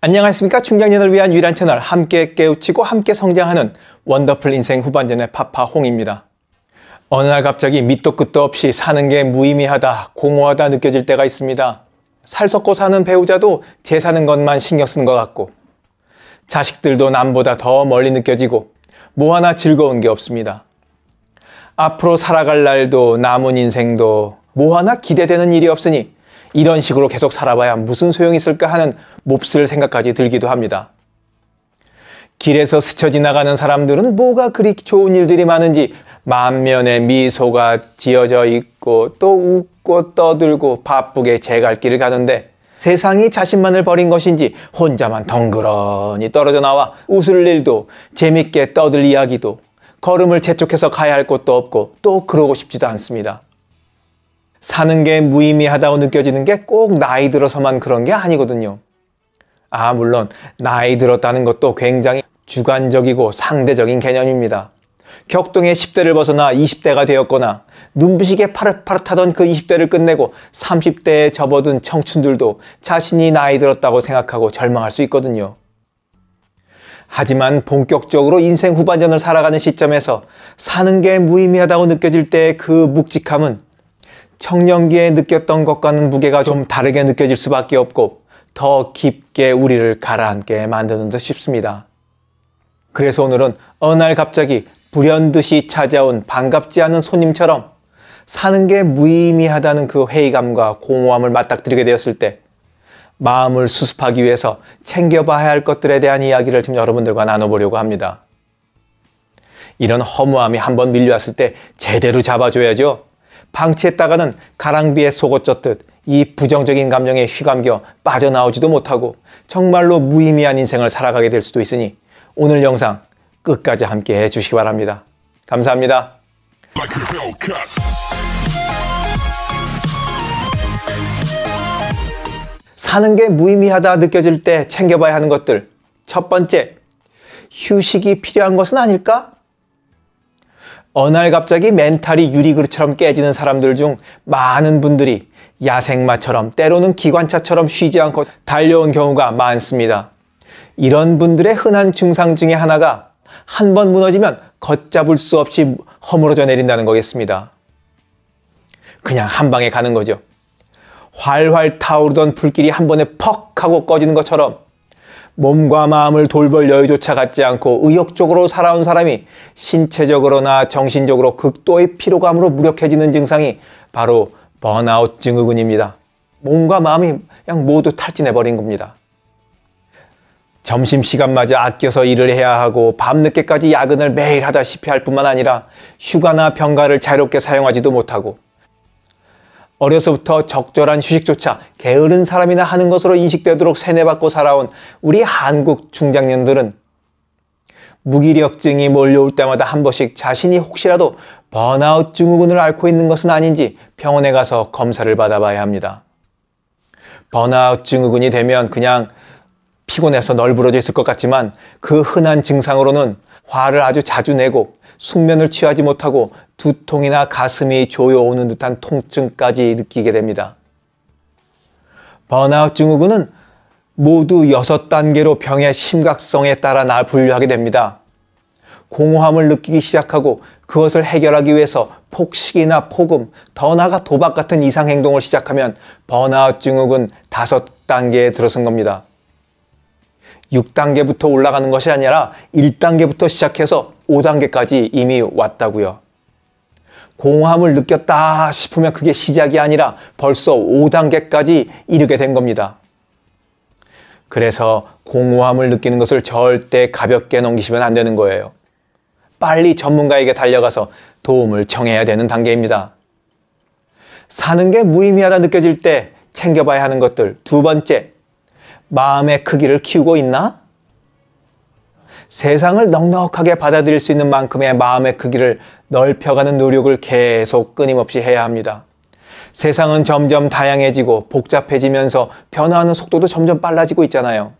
안녕하십니까 중장년을 위한 유일한 채널 함께 깨우치고 함께 성장하는 원더풀 인생 후반전의 파파홍입니다. 어느 날 갑자기 밑도 끝도 없이 사는 게 무의미하다, 공허하다 느껴질 때가 있습니다. 살 섞고 사는 배우자도 재 사는 것만 신경 쓴 것 같고 자식들도 남보다 더 멀리 느껴지고 뭐 하나 즐거운 게 없습니다. 앞으로 살아갈 날도 남은 인생도 뭐 하나 기대되는 일이 없으니 이런 식으로 계속 살아봐야 무슨 소용이 있을까 하는 몹쓸 생각까지 들기도 합니다. 길에서 스쳐 지나가는 사람들은 뭐가 그리 좋은 일들이 많은지 만면에 미소가 지어져 있고 또 웃고 떠들고 바쁘게 제 갈 길을 가는데 세상이 자신만을 버린 것인지 혼자만 덩그러니 떨어져 나와 웃을 일도 재밌게 떠들 이야기도 걸음을 재촉해서 가야 할 곳도 없고 또 그러고 싶지도 않습니다. 사는 게 무의미하다고 느껴지는 게 꼭 나이 들어서만 그런 게 아니거든요. 아, 물론 나이 들었다는 것도 굉장히 주관적이고 상대적인 개념입니다. 격동의 10대를 벗어나 20대가 되었거나 눈부시게 파릇파릇하던 그 20대를 끝내고 30대에 접어든 청춘들도 자신이 나이 들었다고 생각하고 절망할 수 있거든요. 하지만 본격적으로 인생 후반전을 살아가는 시점에서 사는 게 무의미하다고 느껴질 때 그 묵직함은 청년기에 느꼈던 것과는 무게가 좀 다르게 느껴질 수밖에 없고 더 깊게 우리를 가라앉게 만드는 듯 싶습니다. 그래서 오늘은 어느 날 갑자기 불현듯이 찾아온 반갑지 않은 손님처럼 사는 게 무의미하다는 그 회의감과 공허함을 맞닥뜨리게 되었을 때 마음을 수습하기 위해서 챙겨봐야 할 것들에 대한 이야기를 지금 여러분들과 나눠보려고 합니다. 이런 허무함이 한번 밀려왔을 때 제대로 잡아줘야죠. 방치했다가는 가랑비에 속옷 젖듯 이 부정적인 감정에 휘감겨 빠져나오지도 못하고 정말로 무의미한 인생을 살아가게 될 수도 있으니 오늘 영상 끝까지 함께 해주시기 바랍니다. 감사합니다. 사는 게 무의미하다 느껴질 때 챙겨봐야 하는 것들. 첫 번째, 휴식이 필요한 것은 아닐까? 어느 날 갑자기 멘탈이 유리그릇처럼 깨지는 사람들 중 많은 분들이 야생마처럼 때로는 기관차처럼 쉬지 않고 달려온 경우가 많습니다. 이런 분들의 흔한 증상 중에 하나가 한 번 무너지면 걷잡을 수 없이 허물어져 내린다는 거겠습니다. 그냥 한 방에 가는 거죠. 활활 타오르던 불길이 한 번에 퍽 하고 꺼지는 것처럼 몸과 마음을 돌볼 여유조차 갖지 않고 의욕적으로 살아온 사람이 신체적으로나 정신적으로 극도의 피로감으로 무력해지는 증상이 바로 번아웃 증후군입니다. 몸과 마음이 그냥 모두 탈진해버린 겁니다. 점심시간마저 아껴서 일을 해야 하고 밤늦게까지 야근을 매일 하다시피 할 뿐만 아니라 휴가나 병가를 자유롭게 사용하지도 못하고 어려서부터 적절한 휴식조차 게으른 사람이나 하는 것으로 인식되도록 세뇌받고 살아온 우리 한국 중장년들은 무기력증이 몰려올 때마다 한 번씩 자신이 혹시라도 번아웃 증후군을 앓고 있는 것은 아닌지 병원에 가서 검사를 받아봐야 합니다. 번아웃 증후군이 되면 그냥 피곤해서 널브러져 있을 것 같지만 그 흔한 증상으로는 화를 아주 자주 내고 숙면을 취하지 못하고 두통이나 가슴이 조여오는 듯한 통증까지 느끼게 됩니다. 번아웃 증후군은 모두 6단계로 병의 심각성에 따라 나 분류하게 됩니다. 공허함을 느끼기 시작하고 그것을 해결하기 위해서 폭식이나 폭음, 더 나아가 도박 같은 이상 행동을 시작하면 번아웃 증후군 5단계에 들어선 겁니다. 6단계부터 올라가는 것이 아니라 1단계부터 시작해서 5단계까지 이미 왔다고요. 공허함을 느꼈다 싶으면 그게 시작이 아니라 벌써 5단계까지 이르게 된 겁니다. 그래서 공허함을 느끼는 것을 절대 가볍게 넘기시면 안 되는 거예요. 빨리 전문가에게 달려가서 도움을 청해야 되는 단계입니다. 사는 게 무의미하다 느껴질 때 챙겨봐야 하는 것들 두 번째, 마음의 크기를 키우고 있나? 세상을 넉넉하게 받아들일 수 있는 만큼의 마음의 크기를 넓혀가는 노력을 계속 끊임없이 해야 합니다. 세상은 점점 다양해지고 복잡해지면서 변화하는 속도도 점점 빨라지고 있잖아요.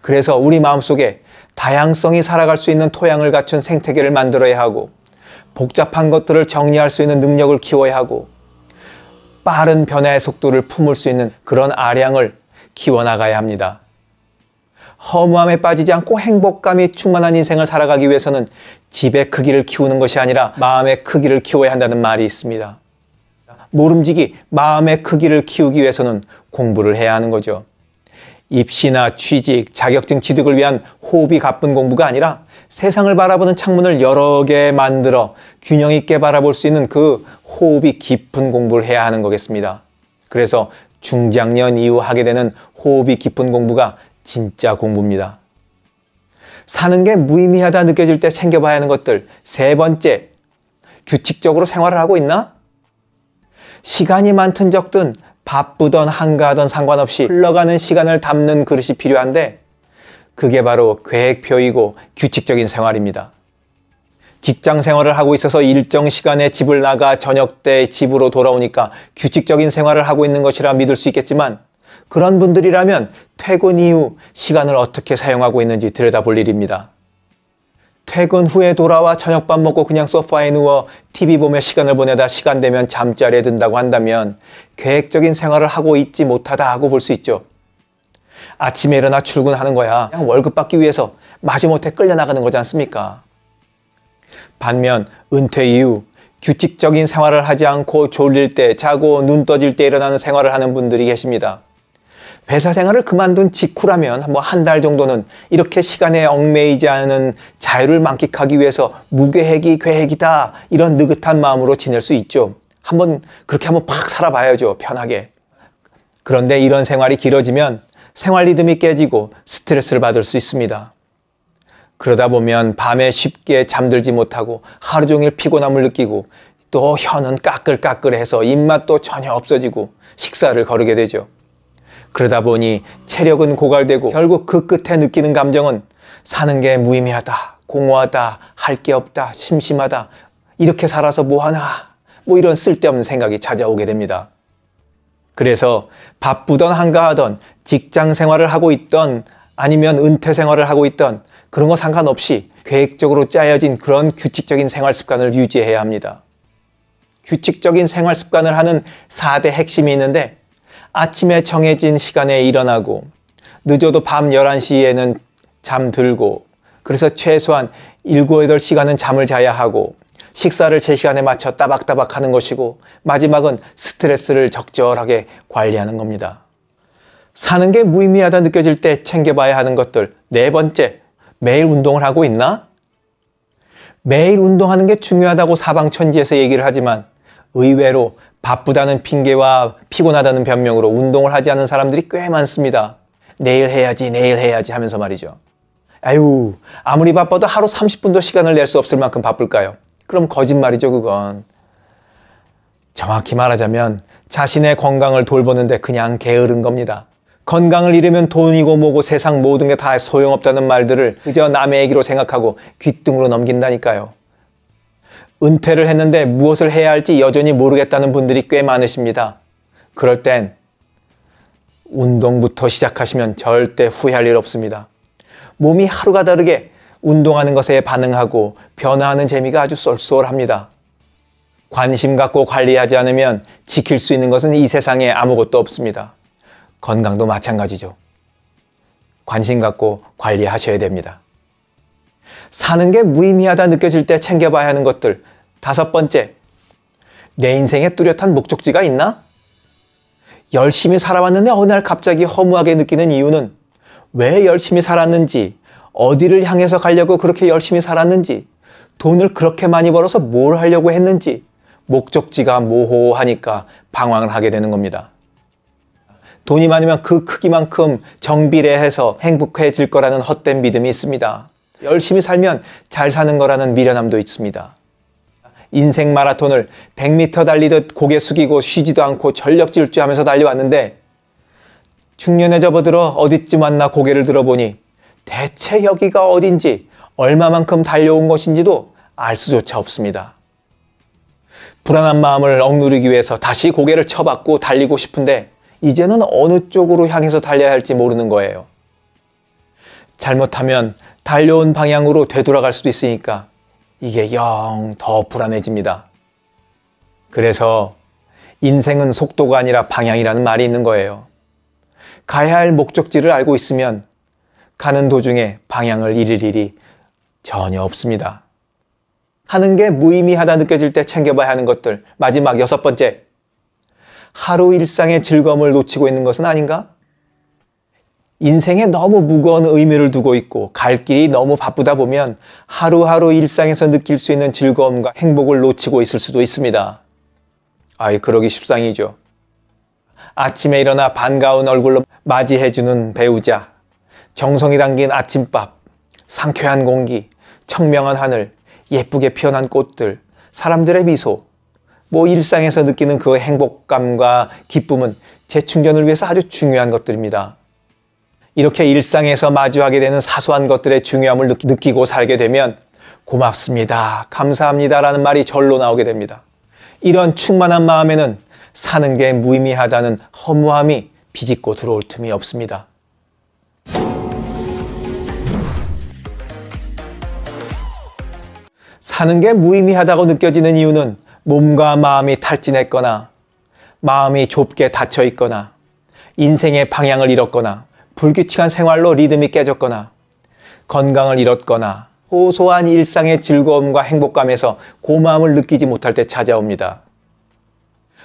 그래서 우리 마음속에 다양성이 살아갈 수 있는 토양을 갖춘 생태계를 만들어야 하고 복잡한 것들을 정리할 수 있는 능력을 키워야 하고 빠른 변화의 속도를 품을 수 있는 그런 아량을 키워나가야 합니다. 허무함에 빠지지 않고 행복감이 충만한 인생을 살아가기 위해서는 집의 크기를 키우는 것이 아니라 마음의 크기를 키워야 한다는 말이 있습니다. 모름지기 마음의 크기를 키우기 위해서는 공부를 해야 하는 거죠. 입시나 취직, 자격증 취득을 위한 호흡이 가쁜 공부가 아니라 세상을 바라보는 창문을 여러 개 만들어 균형 있게 바라볼 수 있는 그 호흡이 깊은 공부를 해야 하는 거겠습니다. 그래서 중장년 이후 하게 되는 호흡이 깊은 공부가 진짜 공부입니다. 사는 게 무의미하다 느껴질 때 챙겨봐야 하는 것들. 세 번째, 규칙적으로 생활을 하고 있나? 시간이 많든 적든 바쁘던 한가하던 상관없이 흘러가는 시간을 담는 그릇이 필요한데 그게 바로 계획표이고 규칙적인 생활입니다. 직장 생활을 하고 있어서 일정 시간에 집을 나가 저녁 때 집으로 돌아오니까 규칙적인 생활을 하고 있는 것이라 믿을 수 있겠지만 그런 분들이라면 퇴근 이후 시간을 어떻게 사용하고 있는지 들여다볼 일입니다. 퇴근 후에 돌아와 저녁밥 먹고 그냥 소파에 누워 TV 보며 시간을 보내다 시간 되면 잠자리에 든다고 한다면 계획적인 생활을 하고 있지 못하다 하고 볼 수 있죠. 아침에 일어나 출근하는 거야. 월급 받기 위해서 마지못해 끌려나가는 거지 않습니까? 반면 은퇴 이후 규칙적인 생활을 하지 않고 졸릴 때 자고 눈 떠질 때 일어나는 생활을 하는 분들이 계십니다. 회사 생활을 그만둔 직후라면 뭐한달 정도는 이렇게 시간에 얽매이지 않은 자유를 만끽하기 위해서 무계획이 계획이다 이런 느긋한 마음으로 지낼 수 있죠. 한번 그렇게 한번 팍 살아봐야죠. 편하게. 그런데 이런 생활이 길어지면 생활 리듬이 깨지고 스트레스를 받을 수 있습니다. 그러다 보면 밤에 쉽게 잠들지 못하고 하루 종일 피곤함을 느끼고 또 혀는 까끌까끌해서 입맛도 전혀 없어지고 식사를 거르게 되죠. 그러다 보니 체력은 고갈되고 결국 그 끝에 느끼는 감정은 사는 게 무의미하다, 공허하다, 할 게 없다, 심심하다, 이렇게 살아서 뭐하나, 뭐 이런 쓸데없는 생각이 찾아오게 됩니다. 그래서 바쁘던 한가하던 직장 생활을 하고 있던 아니면 은퇴 생활을 하고 있던 그런 거 상관없이 계획적으로 짜여진 그런 규칙적인 생활 습관을 유지해야 합니다. 규칙적인 생활 습관을 하는 4대 핵심이 있는데 아침에 정해진 시간에 일어나고 늦어도 밤 11시에는 잠들고 그래서 최소한 7, 8시간은 잠을 자야 하고 식사를 제시간에 맞춰 따박따박 하는 것이고 마지막은 스트레스를 적절하게 관리하는 겁니다. 사는 게 무의미하다 느껴질 때 챙겨봐야 하는 것들 네 번째 매일 운동을 하고 있나? 매일 운동하는 게 중요하다고 사방천지에서 얘기를 하지만 의외로 바쁘다는 핑계와 피곤하다는 변명으로 운동을 하지 않는 사람들이 꽤 많습니다. 내일 해야지, 내일 해야지 하면서 말이죠. 아유, 아무리 바빠도 하루 30분도 시간을 낼 수 없을 만큼 바쁠까요? 그럼 거짓말이죠, 그건. 정확히 말하자면 자신의 건강을 돌보는데 그냥 게으른 겁니다. 건강을 잃으면 돈이고 뭐고 세상 모든 게 다 소용없다는 말들을 그저 남의 얘기로 생각하고 귀뚱으로 넘긴다니까요. 은퇴를 했는데 무엇을 해야 할지 여전히 모르겠다는 분들이 꽤 많으십니다. 그럴 땐 운동부터 시작하시면 절대 후회할 일 없습니다. 몸이 하루가 다르게 운동하는 것에 반응하고 변화하는 재미가 아주 쏠쏠합니다. 관심 갖고 관리하지 않으면 지킬 수 있는 것은 이 세상에 아무것도 없습니다. 건강도 마찬가지죠. 관심 갖고 관리하셔야 됩니다. 사는 게 무의미하다 느껴질 때 챙겨봐야 하는 것들. 다섯 번째, 내 인생에 뚜렷한 목적지가 있나? 열심히 살아왔는데 어느 날 갑자기 허무하게 느끼는 이유는 왜 열심히 살았는지, 어디를 향해서 가려고 그렇게 열심히 살았는지, 돈을 그렇게 많이 벌어서 뭘 하려고 했는지, 목적지가 모호하니까 방황을 하게 되는 겁니다. 돈이 많으면 그 크기만큼 정비례해서 행복해질 거라는 헛된 믿음이 있습니다. 열심히 살면 잘 사는 거라는 미련함도 있습니다. 인생 마라톤을 100m 달리듯 고개 숙이고 쉬지도 않고 전력 질주하면서 달려왔는데 중년에 접어들어 어디쯤 왔나 고개를 들어보니 대체 여기가 어딘지 얼마만큼 달려온 것인지도 알 수조차 없습니다. 불안한 마음을 억누르기 위해서 다시 고개를 쳐박고 달리고 싶은데 이제는 어느 쪽으로 향해서 달려야 할지 모르는 거예요. 잘못하면 달려온 방향으로 되돌아갈 수도 있으니까 이게 영 더 불안해집니다. 그래서 인생은 속도가 아니라 방향이라는 말이 있는 거예요. 가야 할 목적지를 알고 있으면 가는 도중에 방향을 잃을 일이 전혀 없습니다. 하는 게 무의미하다 느껴질 때 챙겨봐야 하는 것들. 마지막 여섯 번째, 하루 일상의 즐거움을 놓치고 있는 것은 아닌가? 인생에 너무 무거운 의미를 두고 있고 갈 길이 너무 바쁘다 보면 하루하루 일상에서 느낄 수 있는 즐거움과 행복을 놓치고 있을 수도 있습니다. 아이, 그러기 십상이죠. 아침에 일어나 반가운 얼굴로 맞이해주는 배우자, 정성이 담긴 아침밥, 상쾌한 공기, 청명한 하늘, 예쁘게 피어난 꽃들, 사람들의 미소, 뭐 일상에서 느끼는 그 행복감과 기쁨은 재충전을 위해서 아주 중요한 것들입니다. 이렇게 일상에서 마주하게 되는 사소한 것들의 중요함을 느끼고 살게 되면 고맙습니다. 감사합니다라는 말이 절로 나오게 됩니다. 이런 충만한 마음에는 사는 게 무의미하다는 허무함이 비집고 들어올 틈이 없습니다. 사는 게 무의미하다고 느껴지는 이유는 몸과 마음이 탈진했거나 마음이 좁게 닫혀 있거나 인생의 방향을 잃었거나 불규칙한 생활로 리듬이 깨졌거나 건강을 잃었거나 호소한 일상의 즐거움과 행복감에서 고마움을 느끼지 못할 때 찾아옵니다.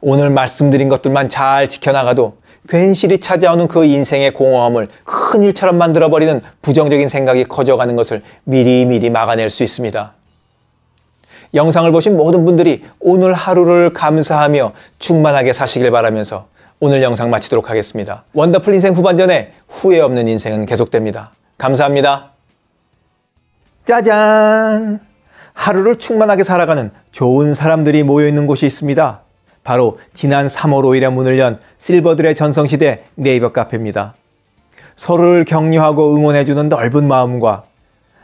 오늘 말씀드린 것들만 잘 지켜나가도 괜시리 찾아오는 그 인생의 공허함을 큰 일처럼 만들어버리는 부정적인 생각이 커져가는 것을 미리미리 막아낼 수 있습니다. 영상을 보신 모든 분들이 오늘 하루를 감사하며 충만하게 사시길 바라면서 오늘 영상 마치도록 하겠습니다. 원더풀 인생 후반전에 후회 없는 인생은 계속됩니다. 감사합니다. 짜잔! 하루를 충만하게 살아가는 좋은 사람들이 모여있는 곳이 있습니다. 바로 지난 3월 5일에 문을 연 실버들의 전성시대 네이버 카페입니다. 서로를 격려하고 응원해주는 넓은 마음과